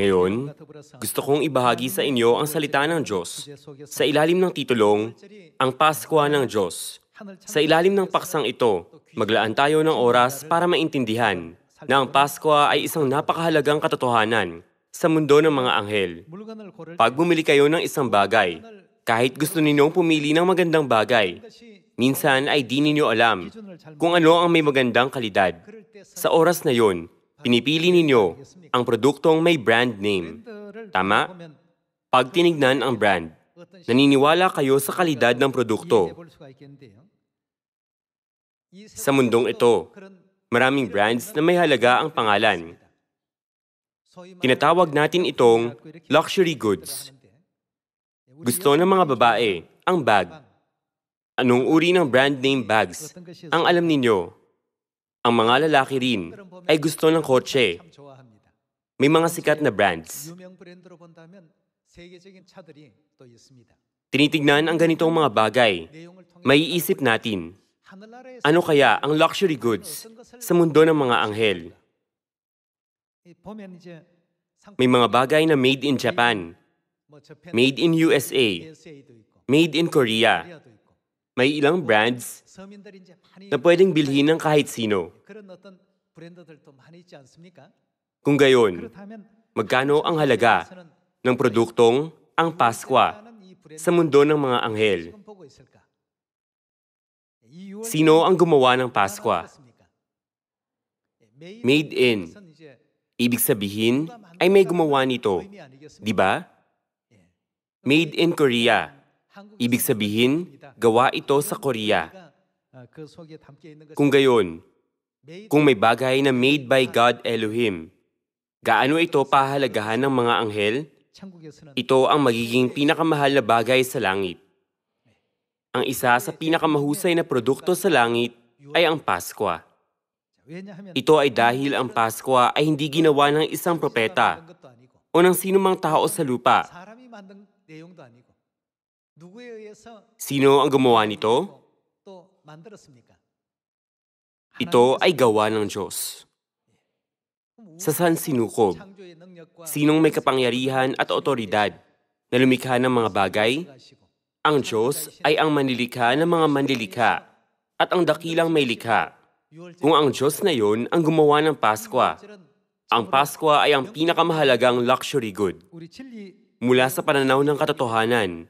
Ngayon, gusto kong ibahagi sa inyo ang salita ng Diyos sa ilalim ng titulong Ang Paskwa ng Diyos. Sa ilalim ng paksang ito, maglaan tayo ng oras para maintindihan na ang Paskwa ay isang napakahalagang katotohanan sa mundo ng mga anghel. Pag bumili kayo ng isang bagay, kahit gusto ninyong pumili ng magandang bagay, minsan ay di ninyo alam kung ano ang may magandang kalidad. Sa oras na yon, Pinipili ninyo ang produktong may brand name. Tama? Pag tinignan ang brand, naniniwala kayo sa kalidad ng produkto. Sa mundong ito, maraming brands na may halaga ang pangalan. Tinatawag natin itong luxury goods. Gusto ng mga babae ang bag. Anong uri ng brand name bags? Ang alam ninyo, ang mga lalaki rin ay gusto ng kotse. May mga sikat na brands. Tinitignan ang ganitong mga bagay. Maiisip natin, ano kaya ang luxury goods sa mundo ng mga anghel? May mga bagay na made in Japan, made in USA, made in Korea, may ilang brands na pwedeng bilhin ng kahit sino. Kung gayon, magkano ang halaga ng produktong ang Paskwa sa mundo ng mga anghel? Sino ang gumawa ng Paskwa? Made in. Ibig sabihin ay may gumawa nito, di ba? Made in Korea. Ibig sabihin, gawa ito sa Korea. Kung gayon, kung may bagay na made by God Elohim, gaano ito pahalagahan ng mga anghel? Ito ang magiging pinakamahal na bagay sa langit. Ang isa sa pinakamahusay na produkto sa langit ay ang Paskwa. Ito ay dahil ang Paskwa ay hindi ginawa ng isang propeta o ng sinumang tao sa lupa. Sino ang gumawa nito? Ito ay gawa ng Diyos. Sa saan sinukob? Sinong may kapangyarihan at otoridad na lumikha ng mga bagay? Ang Diyos ay ang manlilikha ng mga manlilikha at ang dakilang may likha. Kung ang Diyos na yon ang gumawa ng Pasko, ang Pasko ay ang pinakamahalagang luxury good. Mula sa pananaw ng katotohanan,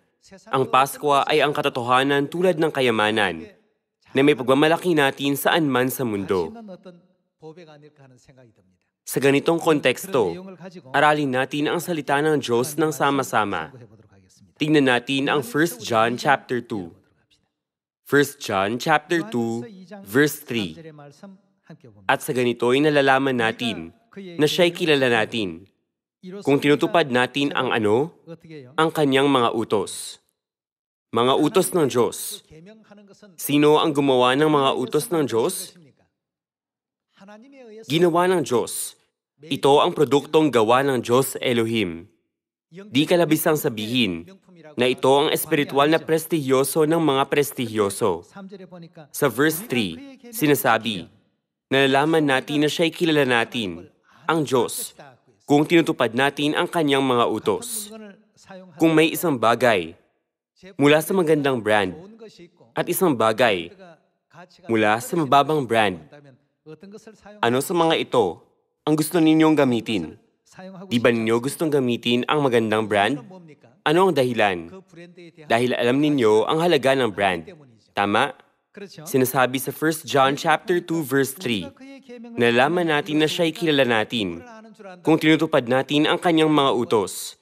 ang Pasko ay ang katotohanan tulad ng kayamanan na may pagmamalaki natin saan man sa mundo. Sa ganitong konteksto, aralin natin ang salita ng Diyos ng sama-sama. Tingnan natin ang 1 John chapter 2. 1 John chapter 2 verse 3. At sa ganito ay nalalaman natin na siya'y kilala natin kung tinutupad natin ang ano? ano? Ang kanyang mga utos. Mga utos ng Diyos. Sino ang gumawa ng mga utos ng Diyos? Ginawa ng Diyos. Ito ang produktong gawa ng Diyos Elohim. Di kalabisang sabihin na ito ang espiritual na prestihyoso ng mga prestihyoso. Sa verse 3, sinasabi, nalalaman natin na siya'y kilala natin, ang Diyos, kung tinutupad natin ang kanyang mga utos. Kung may isang bagay mula sa magandang brand at isang bagay mula sa mababang brand, ano sa mga ito ang gusto ninyong gamitin? Di ba ninyo gustong gamitin ang magandang brand? Ano ang dahilan? Dahil alam ninyo ang halaga ng brand. Tama? Sinasabi sa 1 John chapter 2 verse 3, nalaman natin na siya'y kilala natin kung tinutupad natin ang kanyang mga utos.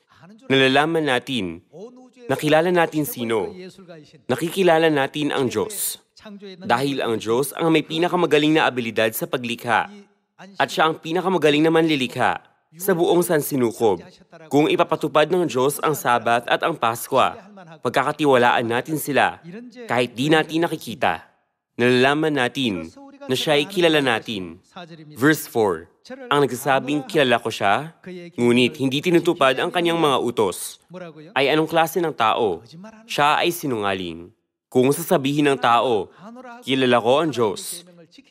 Nalalaman natin, nakilala natin sino, nakikilala natin ang Diyos. Dahil ang Diyos ang may pinakamagaling na abilidad sa paglikha at siya ang pinakamagaling na manlilikha sa buong sansinukob. Kung ipapatupad ng Diyos ang Sabat at ang Pasko, pagkakatiwalaan natin sila kahit di natin nakikita. Nalalaman natin na siya ay kilala natin. Verse 4, ang nagsasabing kilala ko siya, ngunit hindi tinutupad ang kanyang mga utos, ay anong klase ng tao? Siya ay sinungaling. Kung sasabihin ng tao, kilala ko ang Diyos,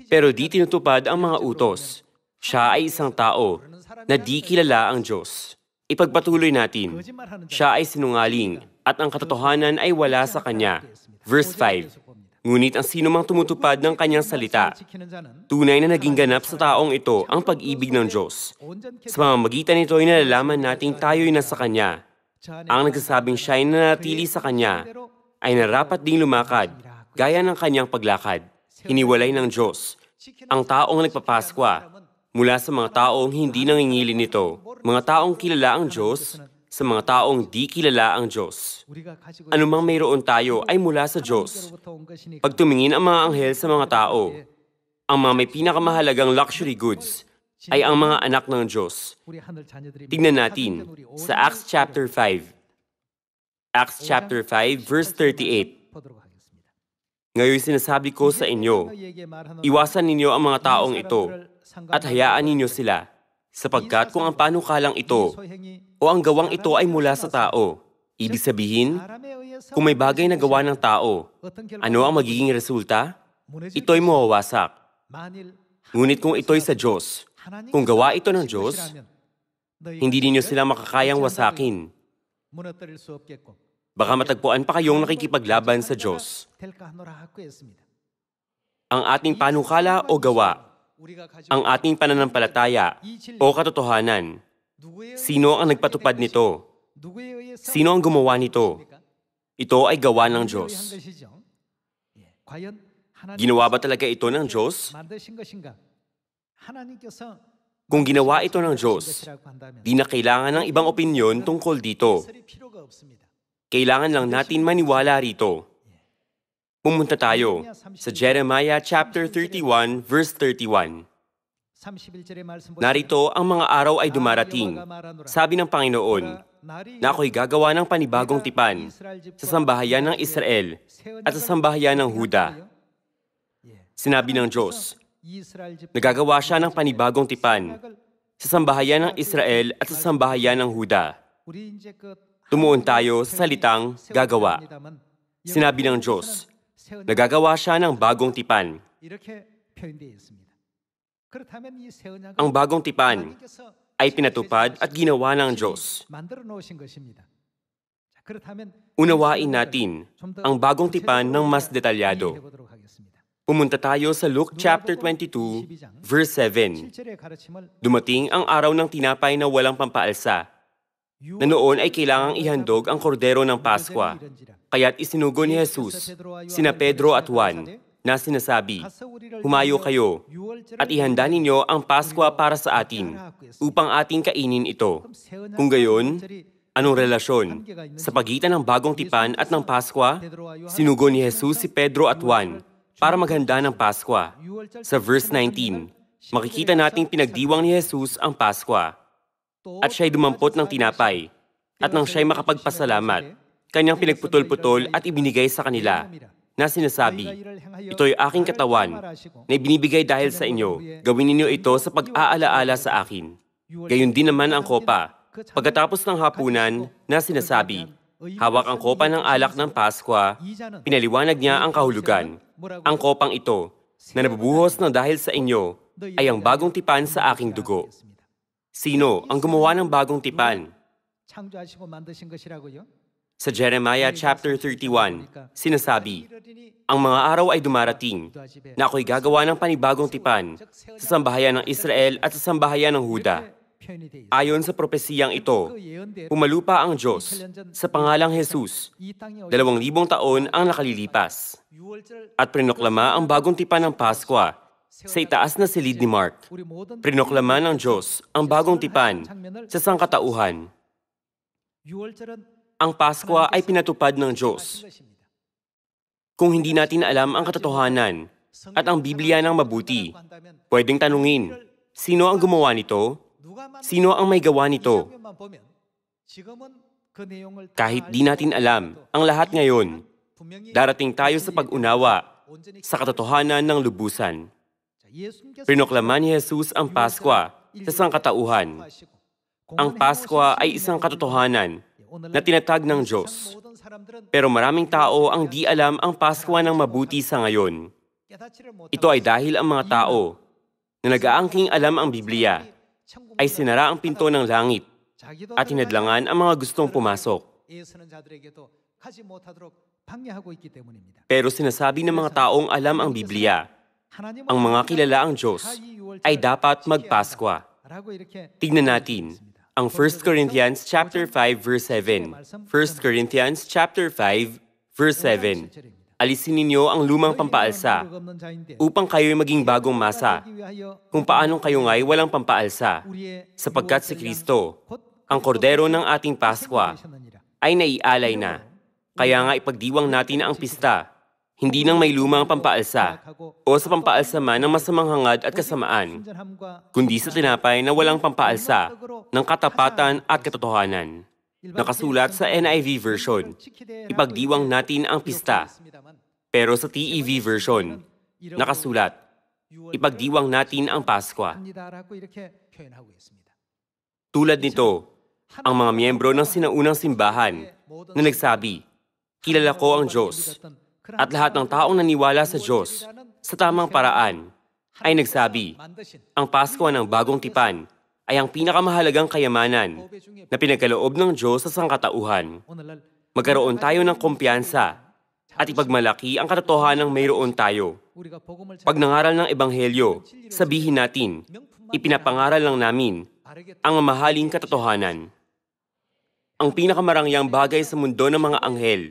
pero di tinutupad ang mga utos, siya ay isang tao na di kilala ang Diyos. Ipagpatuloy natin, siya ay sinungaling at ang katotohanan ay wala sa kanya. Verse 5, Ngunit ang sino mang tumutupad ng kanyang salita, tunay na naging ganap sa taong ito ang pag-ibig ng Diyos. Sa pamamagitan nito ay nalalaman nating tayo'y nasa Kanya. Ang nagsasabing siya'y nanatili sa Kanya ay narapat ding lumakad gaya ng kanyang paglakad. Hiniwalay ng Diyos ang taong nagpapaskwa mula sa mga taong hindi nangingili nito, mga taong kilala ang Diyos sa mga taong di kilala ang Diyos. Anumang mayroon tayo ay mula sa Diyos. Pag tumingin ang mga anghel sa mga tao, ang mga may pinakamahalagang luxury goods ay ang mga anak ng Diyos. Tingnan natin sa Acts chapter 5. Acts chapter 5 verse 38. Ngayon sinasabi ko sa inyo, iwasan ninyo ang mga taong ito at hayaan ninyo sila sapagkat kung ang panukalang ito o ang gawang ito ay mula sa tao. Ibig sabihin, kung may bagay na gawa ng tao, ano ang magiging resulta? Ito'y mawawasak. Ngunit kung ito'y sa Diyos, kung gawa ito ng Diyos, hindi ninyo sila makakayang wasakin. Baka matagpuan pa kayong nakikipaglaban sa Diyos. Ang ating panukala o gawa, ang ating pananampalataya o katotohanan, Sino ang nagpatupad nito? Sino ang gumawa nito? Ito ay gawa ng Diyos. Ginawa ba talaga ito ng Diyos? Kung ginawa ito ng Diyos, di na kailangan ng ibang opinyon tungkol dito. Kailangan lang natin maniwala rito. Pumunta tayo sa Jeremiah chapter 31 verse 31. Narito ang mga araw ay dumarating, sabi ng Panginoon, na ako'y gagawa ng panibagong tipan sa sambahayan ng Israel at sa sambahayan ng Huda. Sinabi ng Diyos, nagagawa siya ng panibagong tipan sa sambahayan ng Israel at sa sambahayan ng Huda. Tumuon tayo sa salitang gagawa. Sinabi ng Diyos, nagagawa siya ng bagong tipan. Ang bagong tipan ay pinatupad at ginawa ng Diyos. Unawain natin ang bagong tipan ng mas detalyado. Pumunta tayo sa Luke chapter 22, verse 7. Dumating ang araw ng tinapay na walang pampaalsa, na noon ay kailangang ihandog ang kordero ng Paskwa. Kaya't isinugo ni Jesus, sina Pedro at Juan, na sinasabi, Humayo kayo at ihanda ninyo ang Pasko para sa atin upang ating kainin ito. Kung gayon, anong relasyon sa pagitan ng bagong tipan at ng Pasko? Sinugo ni Jesus si Pedro at Juan para maghanda ng Pasko. Sa verse 19, makikita nating pinagdiwang ni Jesus ang Pasko at siya'y dumampot ng tinapay at nang siya'y makapagpasalamat, eh. kanyang pinagputol-putol at ibinigay sa kanila na sinasabi, Ito'y aking katawan na binibigay dahil sa inyo. Gawin ninyo ito sa pag-aalaala sa akin. Gayon din naman ang kopa. Pagkatapos ng hapunan na sinasabi, Hawak ang kopa ng alak ng Paskwa, pinaliwanag niya ang kahulugan. Ang kopang ito, na nabubuhos na dahil sa inyo, ay ang bagong tipan sa aking dugo. Sino ang gumawa ng bagong tipan? 창조하시고 만드신 것이라고요. Sa Jeremiah chapter 31, sinasabi, Ang mga araw ay dumarating na ako'y gagawa ng panibagong tipan sa sambahayan ng Israel at sa sambahayan ng Huda. Ayon sa propesiyang ito, pumalupa ang Diyos sa pangalang Jesus, dalawang libong taon ang nakalilipas, at prinoklama ang bagong tipan ng Paskwa sa itaas na silid ni Mark. Prinoklama ng Diyos ang bagong tipan sa sangkatauhan ang Pasko ay pinatupad ng Diyos. Kung hindi natin alam ang katotohanan at ang Biblia ng mabuti, pwedeng tanungin, sino ang gumawa nito? Sino ang may gawa nito? Kahit di natin alam ang lahat ngayon, darating tayo sa pag-unawa sa katotohanan ng lubusan. Pinoklaman ni Jesus ang Paskwa sa sangkatauhan. Ang Paskwa ay isang katotohanan na tinatag ng Diyos. Pero maraming tao ang di alam ang Paskwa ng mabuti sa ngayon. Ito ay dahil ang mga tao na nag-aangking alam ang Biblia ay sinara ang pinto ng langit at hinadlangan ang mga gustong pumasok. Pero sinasabi ng mga taong alam ang Biblia, ang mga kilala ang Diyos ay dapat magpaskwa. Tignan natin, ang 1 Corinthians chapter 5 verse 7. 1 Corinthians chapter 5 verse 7. Alisin ninyo ang lumang pampaalsa upang kayo'y maging bagong masa kung paanong kayo nga'y walang pampaalsa sapagkat si Kristo, ang kordero ng ating Paskwa, ay naialay na. Kaya nga ipagdiwang natin ang pista hindi nang may lumang pampaalsa o sa pampaalsa man ng masamang hangad at kasamaan, kundi sa tinapay na walang pampaalsa ng katapatan at katotohanan. Nakasulat sa NIV version, ipagdiwang natin ang pista. Pero sa TEV version, nakasulat, ipagdiwang natin ang Pasko. Tulad nito, ang mga miyembro ng sinaunang simbahan na nagsabi, Kilala ko ang Diyos at lahat ng taong naniwala sa Diyos sa tamang paraan ay nagsabi, ang Pasko ng bagong tipan ay ang pinakamahalagang kayamanan na pinagkaloob ng Diyos sa sangkatauhan. Magkaroon tayo ng kumpiyansa at ipagmalaki ang katotohanan ng mayroon tayo. Pag nangaral ng Ebanghelyo, sabihin natin, ipinapangaral lang namin ang mahaling katotohanan. Ang pinakamarangyang bagay sa mundo ng mga anghel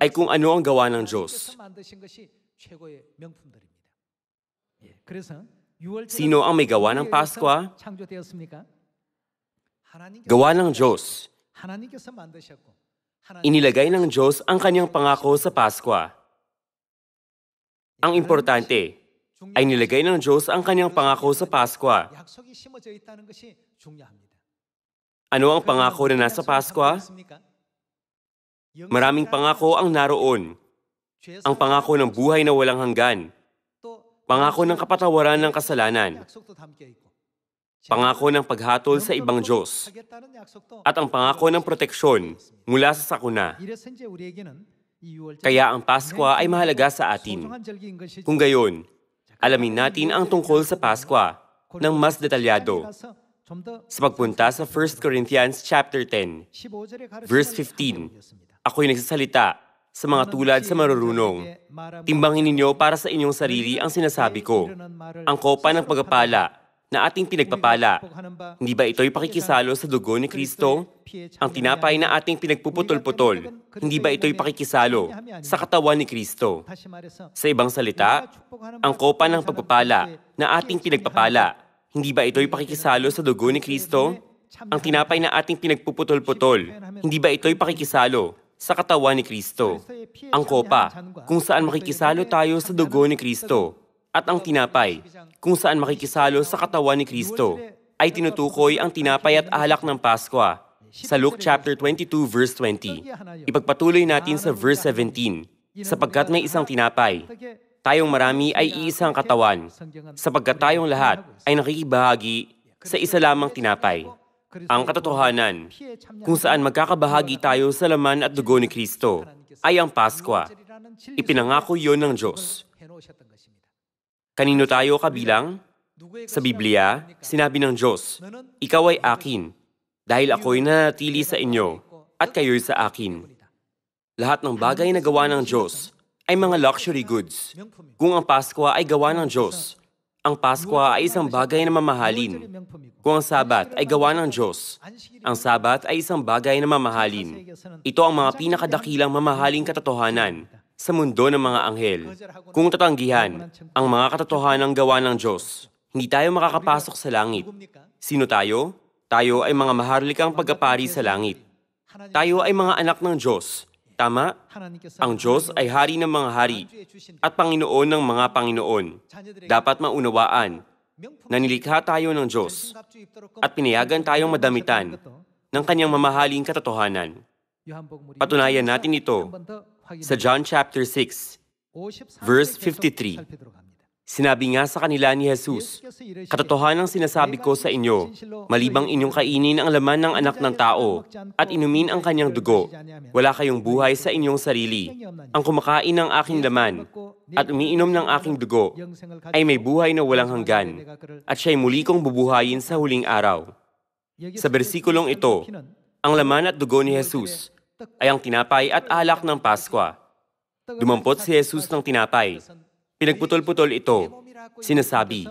ay kung ano ang gawa ng Diyos. Sino ang may gawa ng Pasko? Gawa ng Diyos. Inilagay ng Diyos ang kanyang pangako sa Pasko. Ang importante ay nilagay ng Diyos ang kanyang pangako sa Pasko. Ano ang pangako na nasa Pasko? Ah? Maraming pangako ang naroon. Ang pangako ng buhay na walang hanggan. Pangako ng kapatawaran ng kasalanan. Pangako ng paghatol sa ibang Diyos. At ang pangako ng proteksyon mula sa sakuna. Kaya ang Pasko ah, ay mahalaga sa atin. Kung gayon, alamin natin ang tungkol sa Pasko ah, ng mas detalyado ta sa 1 Corinthians chapter 10, verse 15, ako'y nagsasalita sa mga tulad sa marurunong. Timbangin ninyo para sa inyong sarili ang sinasabi ko. Ang kopa ng pagpapala na ating pinagpapala. Hindi ba ito'y pakikisalo sa dugo ni Kristo? Ang tinapay na ating pinagpuputol-putol, hindi ba ito'y pakikisalo sa katawan ni Kristo? Sa ibang salita, ang kopa ng pagpapala na ating pinagpapala hindi ba ito'y pakikisalo sa dugo ni Kristo? Ang tinapay na ating pinagpuputol-putol, hindi ba ito'y pakikisalo sa katawan ni Kristo? Ang kopa, kung saan makikisalo tayo sa dugo ni Kristo. At ang tinapay, kung saan makikisalo sa katawan ni Kristo, ay tinutukoy ang tinapay at alak ng Paskwa sa Luke chapter 22 verse 20. Ipagpatuloy natin sa verse 17, sapagkat may isang tinapay tayong marami ay iisang katawan, sapagkat tayong lahat ay nakikibahagi sa isa lamang tinapay, ang katotohanan, kung saan magkakabahagi tayo sa laman at dugo ni Kristo, ay ang Pasko. Ipinangako yon ng Diyos. Kanino tayo kabilang? Sa Biblia, sinabi ng Diyos, Ikaw ay akin, dahil ako'y nanatili sa inyo, at kayo'y sa akin. Lahat ng bagay na gawa ng Diyos ay mga luxury goods. Kung ang Pasko ay gawa ng Diyos, ang Pasko ay isang bagay na mamahalin. Kung ang Sabat ay gawa ng Diyos, ang Sabat ay isang bagay na mamahalin. Ito ang mga pinakadakilang mamahaling katotohanan sa mundo ng mga anghel. Kung tatanggihan ang mga katotohanang gawa ng Diyos, hindi tayo makakapasok sa langit. Sino tayo? Tayo ay mga maharlikang pagkapari sa langit. Tayo ay mga anak ng Diyos Tama, ang Diyos ay hari ng mga hari at Panginoon ng mga Panginoon. Dapat maunawaan na nilikha tayo ng Diyos at pinayagan tayong madamitan ng kanyang mamahaling katotohanan. Patunayan natin ito sa John chapter 6, verse 53. Sinabi nga sa kanila ni Jesus, Katotohanan sinasabi ko sa inyo, malibang inyong kainin ang laman ng anak ng tao at inumin ang kanyang dugo, wala kayong buhay sa inyong sarili. Ang kumakain ng aking laman at umiinom ng aking dugo ay may buhay na walang hanggan at siya'y muli kong bubuhayin sa huling araw. Sa bersikulong ito, ang laman at dugo ni Jesus ay ang tinapay at alak ng Paskwa. Dumampot si Jesus ng tinapay Pinagputol-putol ito. Sinasabi,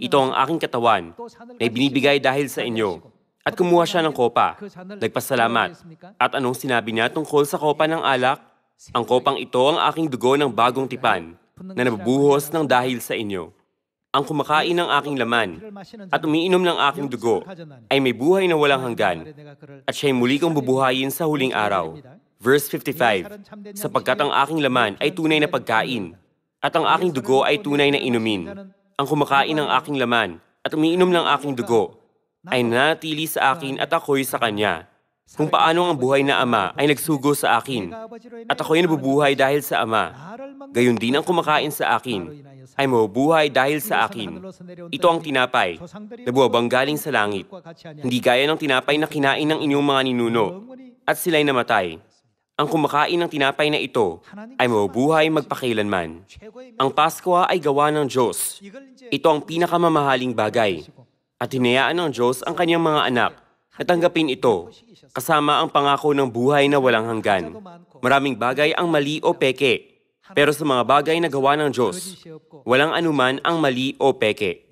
ito ang aking katawan na binibigay dahil sa inyo. At kumuha siya ng kopa. Nagpasalamat. At anong sinabi niya tungkol sa kopa ng alak? Ang kopang ito ang aking dugo ng bagong tipan na nabubuhos ng dahil sa inyo. Ang kumakain ng aking laman at umiinom ng aking dugo ay may buhay na walang hanggan at siya'y muli kong bubuhayin sa huling araw. Verse 55, Sapagkat ang aking laman ay tunay na pagkain at ang aking dugo ay tunay na inumin. Ang kumakain ng aking laman at umiinom ng aking dugo ay nanatili sa akin at ako'y sa Kanya. Kung paano ang buhay na Ama ay nagsugo sa akin at ako'y nabubuhay dahil sa Ama, gayon din ang kumakain sa akin ay mabubuhay dahil sa akin. Ito ang tinapay na buwabang galing sa langit, hindi gaya ng tinapay na kinain ng inyong mga ninuno at sila'y namatay. Ang kumakain ng tinapay na ito ay mabubuhay magpakilanman. Ang Pasko ay gawa ng Diyos. Ito ang pinakamamahaling bagay. At hinayaan ng Diyos ang kanyang mga anak na tanggapin ito, kasama ang pangako ng buhay na walang hanggan. Maraming bagay ang mali o peke, pero sa mga bagay na gawa ng Diyos, walang anuman ang mali o peke.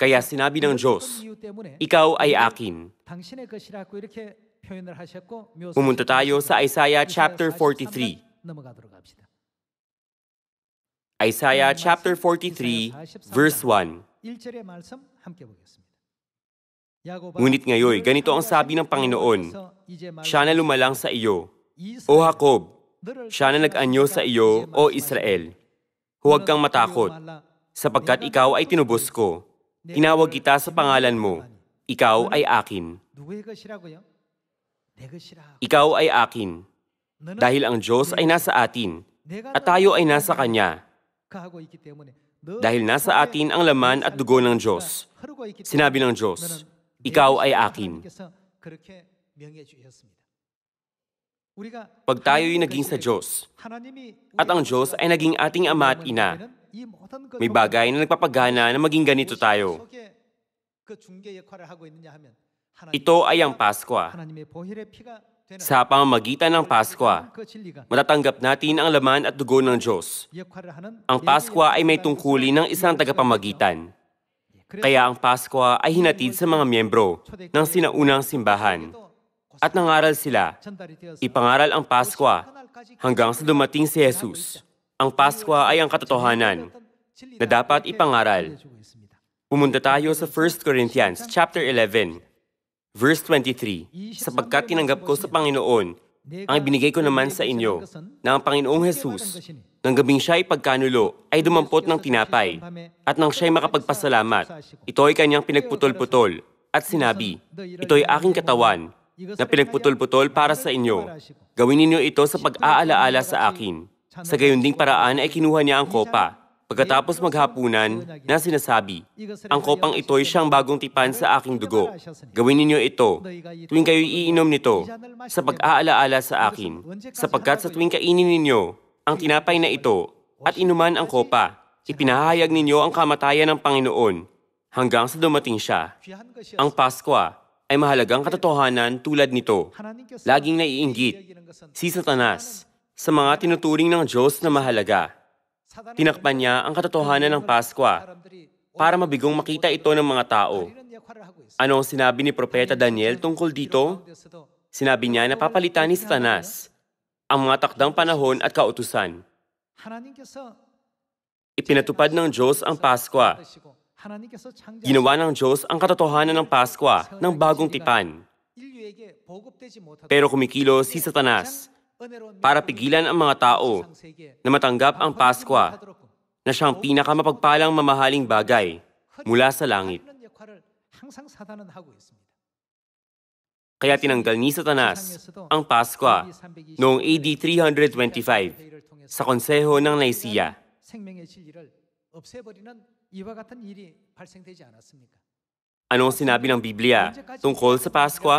Kaya sinabi ng Diyos, Ikaw ay akin. Pumunta tayo sa Isaiah chapter 43. Isaiah chapter 43, verse 1. 1절의 말씀 함께 보겠습니다. Ngunit ngayon, ganito ang sabi ng Panginoon, Siya na lumalang sa iyo, O Jacob, siya na nag-anyo sa iyo, O Israel. Huwag kang matakot, sapagkat ikaw ay tinubos ko. Tinawag kita sa pangalan mo. Ikaw ay akin. Ikaw ay akin, dahil ang Diyos ay nasa atin at tayo ay nasa Kanya. Dahil nasa atin ang laman at dugo ng Diyos. Sinabi ng Diyos, Ikaw ay akin. Pag tayo'y naging sa Diyos, at ang Diyos ay naging ating ama at ina, may bagay na nagpapagana na maging ganito tayo. Ito ay ang Pasko. Sa pamamagitan ng Pasko, matatanggap natin ang laman at dugo ng Diyos. Ang Pasko ay may tungkulin ng isang tagapamagitan. Kaya ang Pasko ay hinatid sa mga miyembro ng sinaunang simbahan. At nangaral sila, ipangaral ang Pasko hanggang sa dumating si Jesus. Ang Pasko ay ang katotohanan na dapat ipangaral. Pumunta tayo sa 1 Corinthians chapter 11 Verse 23, Sapagkat tinanggap ko sa Panginoon ang ibinigay ko naman sa inyo na ang Panginoong Jesus, nang gabing siya ay pagkanulo, ay dumampot ng tinapay, at nang siya ay makapagpasalamat, ito ay kanyang pinagputol-putol, at sinabi, ito ay aking katawan, na pinagputol-putol para sa inyo. Gawin ninyo ito sa pag-aalaala sa akin. Sa gayon ding paraan ay kinuha niya ang kopa Pagkatapos maghapunan, na sinasabi, ang kopang ito ay siyang bagong tipan sa aking dugo. Gawin ninyo ito. Tuwing kayo iinom nito, sa pag-aalaala sa akin, sapagkat sa tuwing kainin ninyo, ang tinapay na ito, at inuman ang kopa, ipinahayag ninyo ang kamatayan ng Panginoon hanggang sa dumating siya. Ang Pasko ay mahalagang katotohanan tulad nito. Laging naiinggit si Satanas sa mga tinuturing ng Diyos na mahalaga. Tinakpan niya ang katotohanan ng Paskwa para mabigong makita ito ng mga tao. Ano ang sinabi ni Propeta Daniel tungkol dito? Sinabi niya na papalitan ni Satanas ang mga takdang panahon at kautusan. Ipinatupad ng Diyos ang Paskwa. Ginawa ng Diyos ang katotohanan ng Paskwa ng bagong tipan. Pero kumikilos si Satanas para pigilan ang mga tao na matanggap ang Pasko na siyang pinakamapagpalang mamahaling bagay mula sa langit. Kaya tinanggal ni Satanas ang Pasko noong AD 325 sa Konseho ng Nicaea. Anong sinabi ng Biblia tungkol sa Pasko?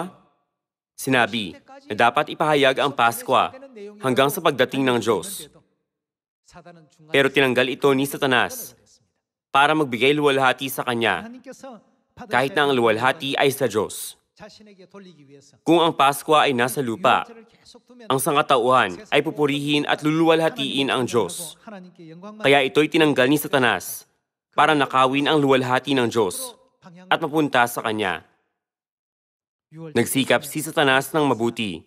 Sinabi na dapat ipahayag ang Pasko hanggang sa pagdating ng Diyos. Pero tinanggal ito ni Satanas para magbigay luwalhati sa Kanya kahit na ang luwalhati ay sa Diyos. Kung ang Pasko ay nasa lupa, ang sangkatauhan ay pupurihin at luluwalhatiin ang Diyos. Kaya ito'y tinanggal ni Satanas para nakawin ang luwalhati ng Diyos at mapunta sa Kanya. Nagsikap si Satanas ng mabuti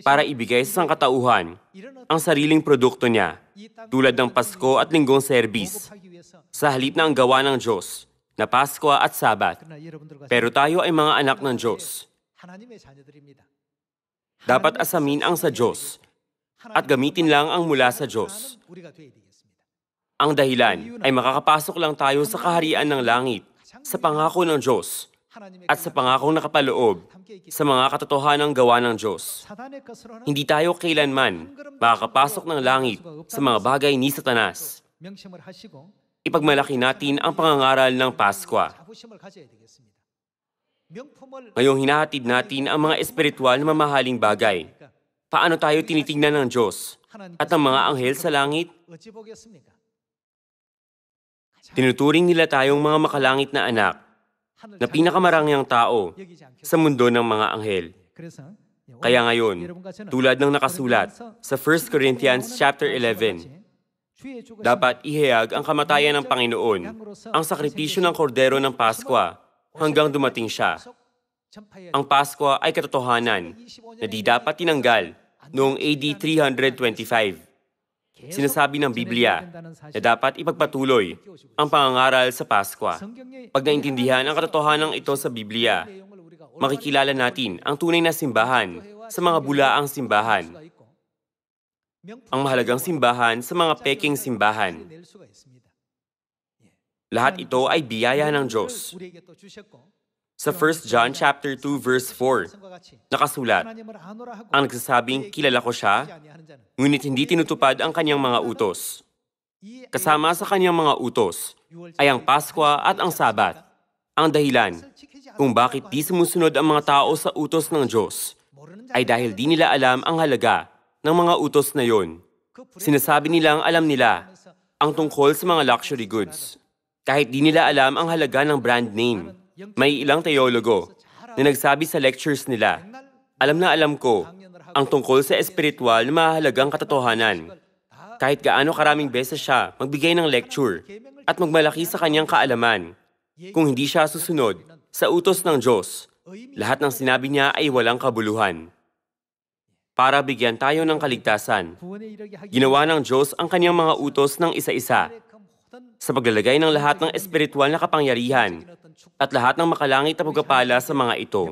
para ibigay sa sangkatauhan ang sariling produkto niya tulad ng Pasko at Linggong Serbis sa halip na ang gawa ng Diyos na Pasko at Sabat. Pero tayo ay mga anak ng Diyos. Dapat asamin ang sa Diyos at gamitin lang ang mula sa Diyos. Ang dahilan ay makakapasok lang tayo sa kaharian ng langit sa pangako ng Diyos at sa pangakong nakapaloob sa mga katotohanang gawa ng Diyos. Hindi tayo kailanman makakapasok ng langit sa mga bagay ni Satanas. Ipagmalaki natin ang pangangaral ng Pasko. Ngayong hinahatid natin ang mga espiritual na mamahaling bagay. Paano tayo tinitingnan ng Diyos at ng mga anghel sa langit? Tinuturing nila tayong mga makalangit na anak na pinakamarangyang tao sa mundo ng mga anghel. Kaya ngayon, tulad ng nakasulat sa 1 Corinthians chapter 11, dapat ihayag ang kamatayan ng Panginoon, ang sakripisyo ng kordero ng Pasko hanggang dumating siya. Ang Pasko ay katotohanan na di dapat tinanggal noong AD 325. Sinasabi ng Biblia na dapat ipagpatuloy ang pangangaral sa Paskwa. Pag naintindihan ang katotohanan ito sa Biblia, makikilala natin ang tunay na simbahan sa mga bulaang simbahan, ang mahalagang simbahan sa mga peking simbahan. Lahat ito ay biyaya ng Diyos sa 1 John chapter 2 verse 4 nakasulat ang nagsasabing kilala ko siya ngunit hindi tinutupad ang kanyang mga utos. Kasama sa kanyang mga utos ay ang Paskwa at ang Sabat, ang dahilan kung bakit di sumusunod ang mga tao sa utos ng Diyos ay dahil di nila alam ang halaga ng mga utos na yon. Sinasabi nilang alam nila ang tungkol sa mga luxury goods. Kahit di nila alam ang halaga ng brand name may ilang teologo na nagsabi sa lectures nila, alam na alam ko ang tungkol sa espiritual na mahalagang katotohanan. Kahit gaano karaming beses siya magbigay ng lecture at magmalaki sa kanyang kaalaman, kung hindi siya susunod sa utos ng Diyos, lahat ng sinabi niya ay walang kabuluhan. Para bigyan tayo ng kaligtasan, ginawa ng Diyos ang kanyang mga utos ng isa-isa sa paglalagay ng lahat ng espiritual na kapangyarihan at lahat ng makalangit na pagpapala sa mga ito.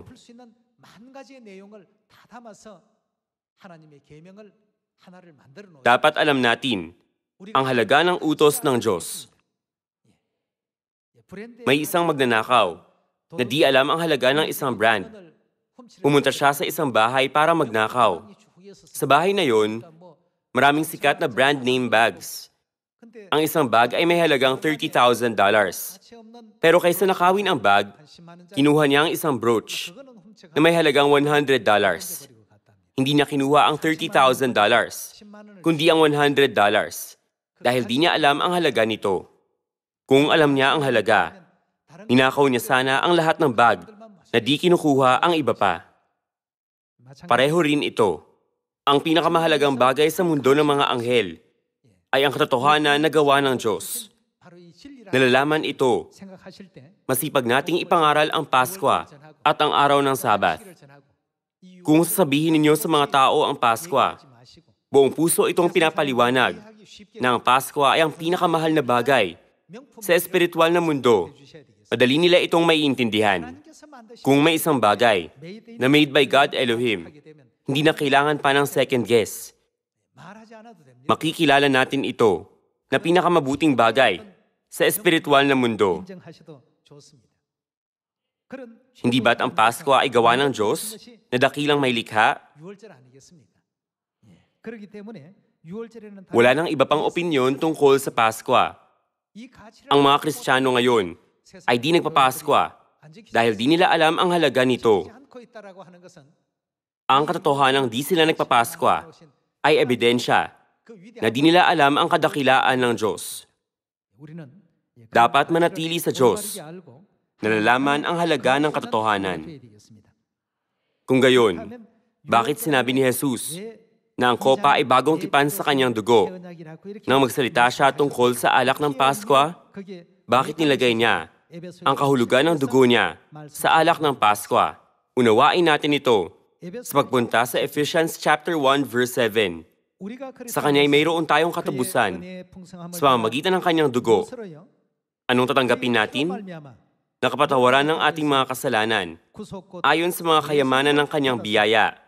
Dapat alam natin ang halaga ng utos ng Diyos. May isang magnanakaw na di alam ang halaga ng isang brand. Pumunta siya sa isang bahay para magnakaw. Sa bahay na yon, maraming sikat na brand name bags. Ang isang bag ay may halagang $30,000. Pero kaysa nakawin ang bag, kinuha niya ang isang brooch na may halagang $100. Hindi niya kinuha ang $30,000, kundi ang $100 dahil di niya alam ang halaga nito. Kung alam niya ang halaga, ninakaw niya sana ang lahat ng bag na di kinukuha ang iba pa. Pareho rin ito. Ang pinakamahalagang bagay sa mundo ng mga anghel ay ang katotohanan na gawa ng Diyos. Nalalaman ito. Masipag nating ipangaral ang Pasko at ang araw ng Sabat. Kung sasabihin ninyo sa mga tao ang Pasko, buong puso itong pinapaliwanag na ang Pasko ay ang pinakamahal na bagay sa espiritual na mundo. Madali nila itong maiintindihan. Kung may isang bagay na made by God Elohim, hindi na kailangan pa ng second guess makikilala natin ito na pinakamabuting bagay sa espiritual na mundo. Hindi ba't ang Pasko ay gawa ng Diyos na dakilang may likha? Wala nang iba pang opinyon tungkol sa Pasko. Ang mga Kristiyano ngayon ay di nagpapasko dahil di nila alam ang halaga nito. Ang katotohanang di sila nagpapasko ay ebidensya na di nila alam ang kadakilaan ng Diyos. Dapat manatili sa Diyos, nalalaman ang halaga ng katotohanan. Kung gayon, bakit sinabi ni Jesus na ang kopa ay bagong tipan sa kanyang dugo? Nang magsalita siya tungkol sa alak ng Paskwa, bakit nilagay niya ang kahulugan ng dugo niya sa alak ng Paskwa? Unawain natin ito sa pagpunta sa Ephesians chapter 1 verse 7. Sa kanya ay mayroon tayong katubusan. sa pamamagitan ng Kanyang dugo. Anong tatanggapin natin? Nakapatawaran ng ating mga kasalanan ayon sa mga kayamanan ng Kanyang biyaya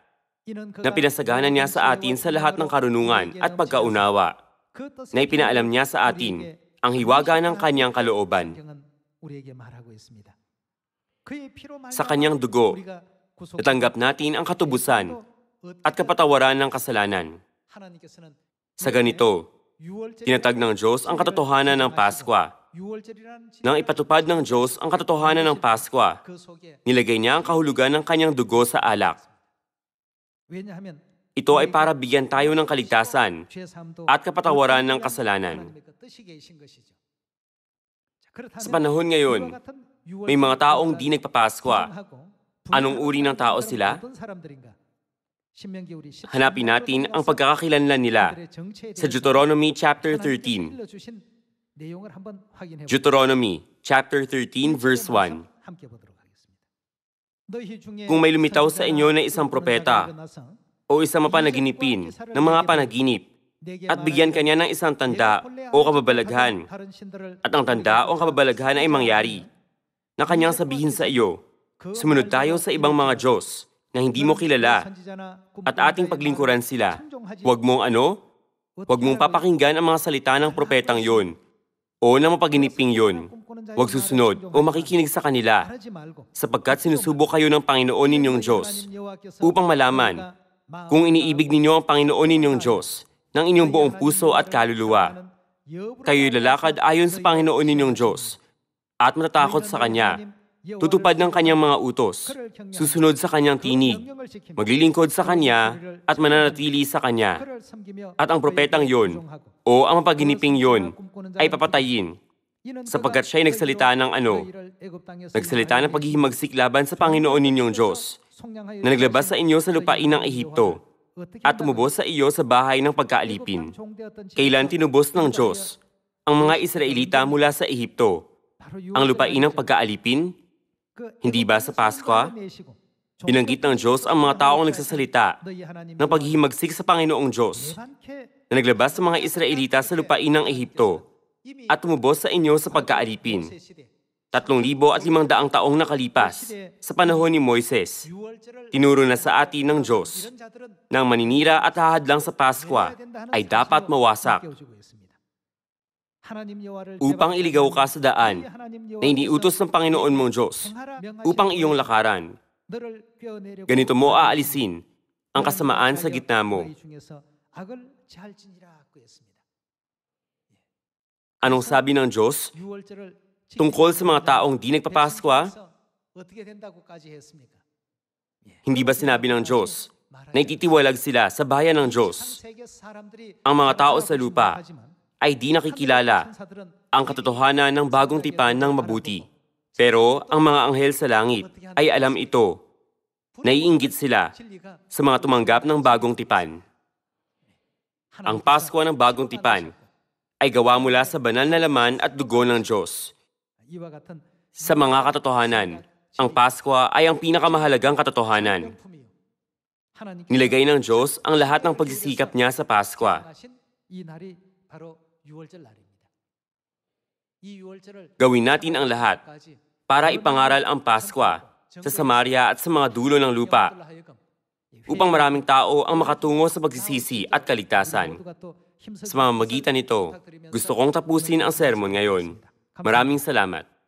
na pinasagana niya sa atin sa lahat ng karunungan at pagkaunawa na ipinaalam niya sa atin ang hiwaga ng Kanyang kalooban. Sa Kanyang dugo, natanggap natin ang katubusan at kapatawaran ng kasalanan. Sa ganito, tinatag ng Diyos ang katotohanan ng Pasko. Nang ipatupad ng Diyos ang katotohanan ng Pasko, nilagay niya ang kahulugan ng kanyang dugo sa alak. Ito ay para bigyan tayo ng kaligtasan at kapatawaran ng kasalanan. Sa panahon ngayon, may mga taong di nagpapaskwa. Anong uri ng tao sila? Hanapin natin ang pagkakakilanlan nila sa Deuteronomy chapter 13. Deuteronomy chapter 13 verse 1. Kung may lumitaw sa inyo na isang propeta o isang mapanaginipin ng mga panaginip at bigyan kanya ng isang tanda o kababalaghan at ang tanda o kababalaghan ay mangyari na kanyang sabihin sa iyo, sumunod tayo sa ibang mga Diyos na hindi mo kilala at ating paglingkuran sila. Huwag mong ano? Huwag mong papakinggan ang mga salita ng propetang yon o ng mapaginiping yon. Huwag susunod o makikinig sa kanila sapagkat sinusubok kayo ng Panginoon ninyong Diyos upang malaman kung iniibig ninyo ang Panginoon ninyong Diyos ng inyong buong puso at kaluluwa. Kayo'y lalakad ayon sa Panginoon ninyong Diyos at matatakot sa Kanya tutupad ng kanyang mga utos, susunod sa kanyang tinig, maglilingkod sa kanya at mananatili sa kanya. At ang propetang yon o ang mapaginiping yon ay papatayin sapagkat siya ay nagsalita ng ano? Nagsalita ng paghihimagsik laban sa Panginoon ninyong Diyos na naglabas sa inyo sa lupain ng Ehipto at tumubos sa iyo sa bahay ng pagkaalipin. Kailan tinubos ng Diyos ang mga Israelita mula sa Ehipto? Ang lupain ng pagkaalipin? Hindi ba sa Paskwa? Ah? Binanggit ng Diyos ang mga taong nagsasalita ng paghihimagsik sa Panginoong Diyos na naglabas sa mga Israelita sa lupain ng Ehipto at tumubos sa inyo sa pagkaalipin. Tatlong libo at limang daang taong nakalipas, sa panahon ni Moises, tinuro na sa atin ng Diyos na ang maninira at hahadlang sa Paskwa ay dapat mawasak upang iligaw ka sa daan na iniutos ng Panginoon mong Diyos upang iyong lakaran. Ganito mo aalisin ang kasamaan sa gitna mo. Anong sabi ng Diyos tungkol sa mga taong di nagpapaskwa? Ah? Hindi ba sinabi ng Diyos na ititiwalag sila sa bayan ng Diyos? Ang mga tao sa lupa ay di nakikilala ang katotohanan ng bagong tipan ng mabuti. Pero ang mga anghel sa langit ay alam ito. Naiinggit sila sa mga tumanggap ng bagong tipan. Ang Pasko ng bagong tipan ay gawa mula sa banal na laman at dugo ng Diyos. Sa mga katotohanan, ang Pasko ay ang pinakamahalagang katotohanan. Nilagay ng Diyos ang lahat ng pagsisikap niya sa Pasko. Gawin natin ang lahat para ipangaral ang Pasko sa Samaria at sa mga dulo ng lupa upang maraming tao ang makatungo sa pagsisisi at kaligtasan. Sa mga magitan nito, gusto kong tapusin ang sermon ngayon. Maraming salamat.